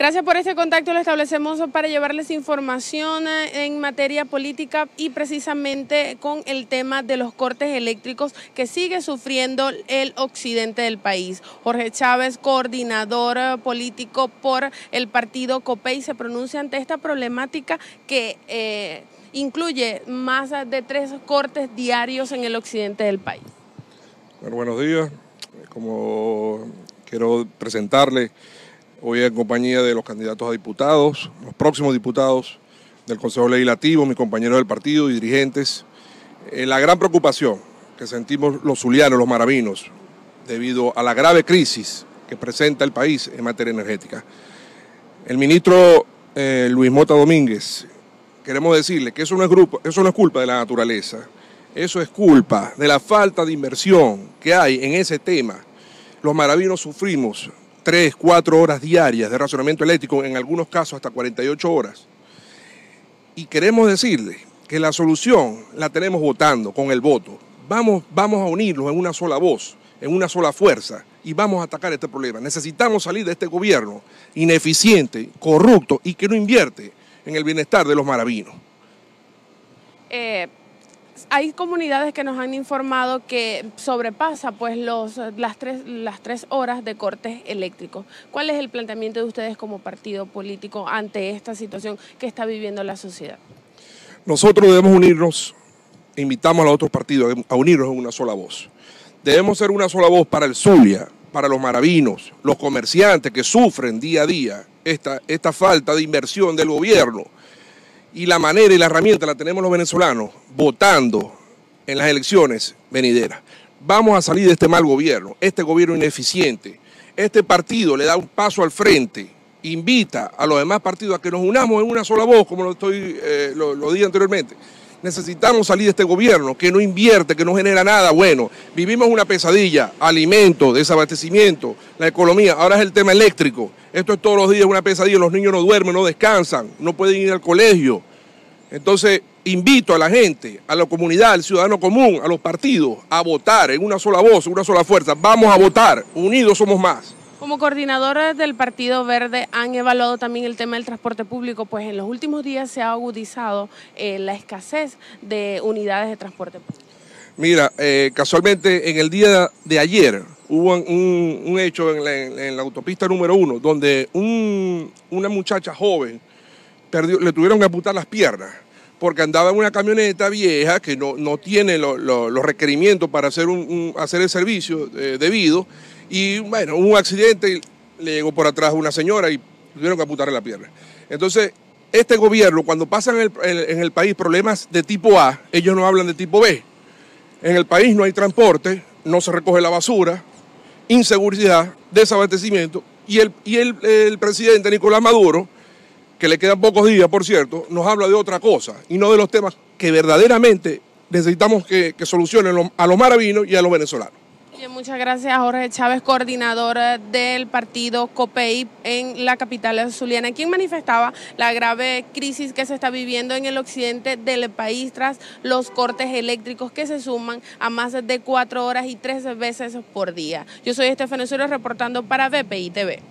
Gracias por este contacto, lo establecemos para llevarles información eh, en materia política y precisamente con el tema de los cortes eléctricos que sigue sufriendo el occidente del país. Jorge Chávez, coordinador eh, político por el partido COPEI, se pronuncia ante esta problemática que eh, incluye más de tres cortes diarios en el occidente del país. buenos días. Como quiero presentarle Hoy en compañía de los candidatos a diputados, los próximos diputados del Consejo Legislativo, mis compañeros del partido y dirigentes. Eh, la gran preocupación que sentimos los zulianos, los maravinos, debido a la grave crisis que presenta el país en materia energética. El ministro eh, Luis Mota Domínguez, queremos decirle que eso no, es grupo, eso no es culpa de la naturaleza, eso es culpa de la falta de inversión que hay en ese tema. Los maravinos sufrimos tres, cuatro horas diarias de racionamiento eléctrico, en algunos casos hasta 48 horas. Y queremos decirle que la solución la tenemos votando, con el voto. Vamos, vamos a unirnos en una sola voz, en una sola fuerza, y vamos a atacar este problema. Necesitamos salir de este gobierno ineficiente, corrupto y que no invierte en el bienestar de los maravinos. Eh, hay comunidades que nos han informado que sobrepasa pues los, las, tres, las horas de cortes eléctricos. ¿Cuál es el planteamiento de ustedes como partido político ante esta situación que está viviendo la sociedad? Nosotros debemos unirnos, invitamos a los otros partidos a unirnos en una sola voz. Debemos ser una sola voz para el Zulia, para los maravinos, los comerciantes que sufren día a día esta, esta falta de inversión del gobierno y la manera y la herramienta la tenemos los venezolanos votando en las elecciones venideras. Vamos a salir de este mal gobierno, este gobierno ineficiente. Este partido le da un paso al frente, invita a los demás partidos a que nos unamos en una sola voz, como lo, estoy, eh, dije anteriormente. Necesitamos salir de este gobierno que no invierte, que no genera nada bueno. Vivimos una pesadilla, alimentos, desabastecimiento, la economía. Ahora es el tema eléctrico. Esto es todos los días una pesadilla. Los niños no duermen, no descansan, no pueden ir al colegio. Entonces, invito a la gente, a la comunidad, al ciudadano común, a los partidos, a votar en una sola voz, una sola fuerza. Vamos a votar, unidos somos más. Como coordinadores del Partido Verde han evaluado también el tema del transporte público, pues en los últimos días se ha agudizado eh, la escasez de unidades de transporte público. Mira, eh, casualmente en el día de ayer hubo un, hecho en la, autopista número uno, donde una muchacha joven le tuvieron que amputar las piernas porque andaba en una camioneta vieja que no, tiene los requerimientos para hacer, un, hacer el servicio eh, debido. Y bueno, hubo un accidente y le llegó por atrás una señora y tuvieron que amputarle la pierna. Entonces, este gobierno, cuando pasan en el, país problemas de tipo A, ellos no hablan de tipo B. En el país no hay transporte, no se recoge la basura, inseguridad, desabastecimiento. Y el, y el presidente Nicolás Maduro que le quedan pocos días, por cierto, nos habla de otra cosa y no de los temas que verdaderamente necesitamos que, solucionen a los maravinos y a los venezolanos. muchas gracias Jorge Chávez, coordinador eh, del partido COPEI en la capital azuliana, quien manifestaba la grave crisis que se está viviendo en el occidente del país tras los cortes eléctricos que se suman a más de cuatro horas y tres veces por día. Yo soy Estefan reportando para BPI TV.